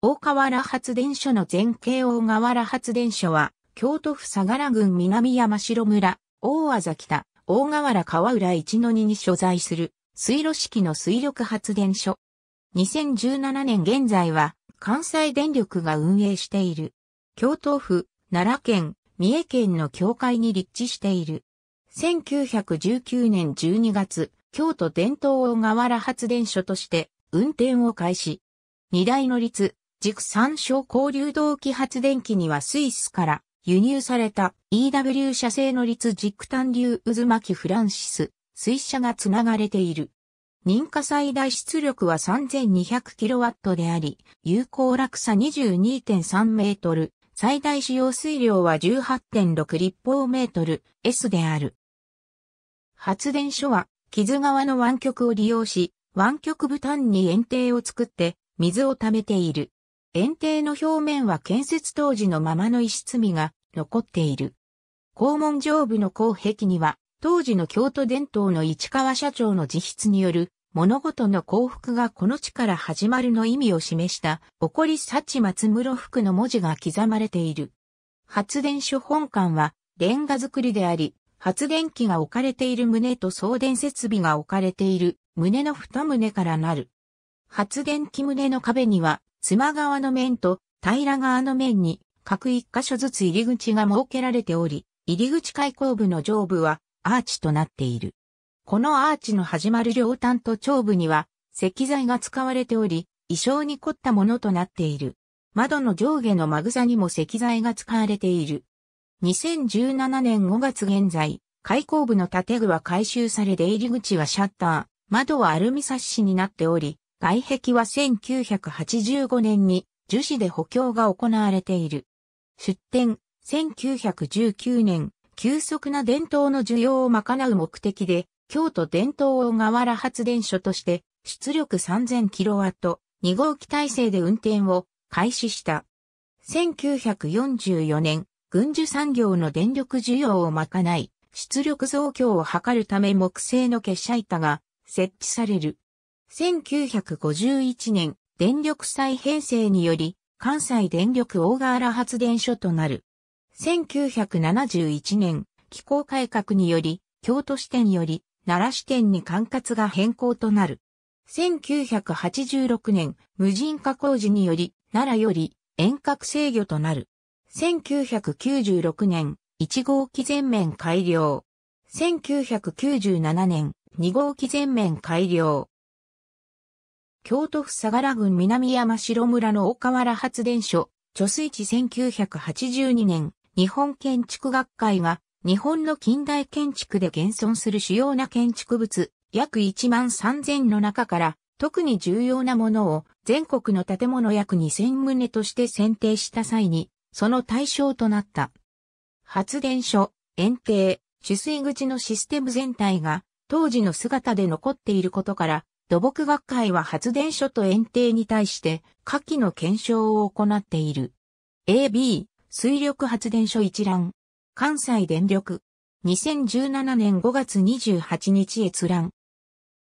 大河原発電所の前景大河原発電所は、京都府相良郡南山城村、大崎北、大河原川浦一の2に所在する、水路式の水力発電所。2017年現在は、関西電力が運営している。京都府、奈良県、三重県の境界に立地している。1919年12月、京都伝統大河原発電所として運転を開始。二大の立、軸三小交流動機発電機にはスイスから輸入された EW 社製の立軸単流渦巻きフランシス、水車がつながれている。認可最大出力は 3200kW であり、有効落差22.3メートル、最大使用水量は18.6立方メートル S である。発電所は、木津川の湾曲を利用し、湾曲部端に園庭を作って、水を溜めている。園庭の表面は建設当時のままの石積みが残っている。校門上部の後壁には、当時の京都伝統の市川社長の自筆による物事の幸福がこの地から始まるの意味を示した、起こり幸松室福の文字が刻まれている。発電所本館は、レンガ造りであり、発電機が置かれている棟と送電設備が置かれている棟の二棟からなる。発電機棟の壁には、妻側の面と平側の面に各一箇所ずつ入り口が設けられており、入り口開口部の上部はアーチとなっている。このアーチの始まる両端と頂部には石材が使われており、衣装に凝ったものとなっている。窓の上下のマグザにも石材が使われている。2017年5月現在、開口部の建具は回収されで入り口はシャッター、窓はアルミサッシになっており、外壁は1985年に樹脂で補強が行われている。出展、1919年、急速な伝統の需要を賄う目的で、京都伝統大河原発電所として、出力 3000kW、2号機体制で運転を開始した。1944年、軍需産業の電力需要を賄い、出力増強を図るため木製の結社板が設置される。1951年、電力再編成により、関西電力大河原発電所となる。1971年、機構改革により、京都支店より、奈良支店に管轄が変更となる。1986年、無人化工事により、奈良より遠隔制御となる。1996年、1号機全面改良。1997年、2号機全面改良。京都府相良郡南山城村の大河原発電所、貯水池1982年、日本建築学会が、日本の近代建築で現存する主要な建築物、約1万3000の中から、特に重要なものを全国の建物約2000棟として選定した際に、その対象となった。発電所、園庭、取水口のシステム全体が当時の姿で残っていることから、土木学会は発電所と園庭に対して下記の検証を行っている。AB、水力発電所一覧。関西電力。2017年5月28日閲覧。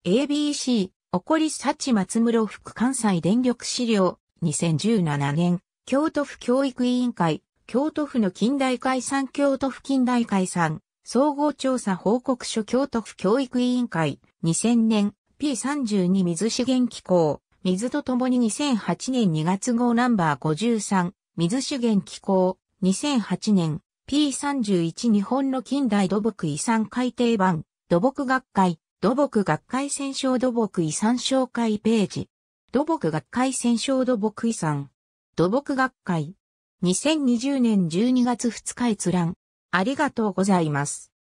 ABC、起こり幸松室副関西電力資料。2017年、京都府教育委員会、京都府の近代解散京都府近代解散、総合調査報告書京都府教育委員会、2000年、P32 水資源機構、水とともに2008年2月号ナンバー53、水資源機構、2008年 P31 日本の近代土木遺産改定版、土木学会、土木学会戦勝土木遺産紹介ページ。土木学会戦勝土木遺産。土木学会。2020年12月2日閲覧。ありがとうございます。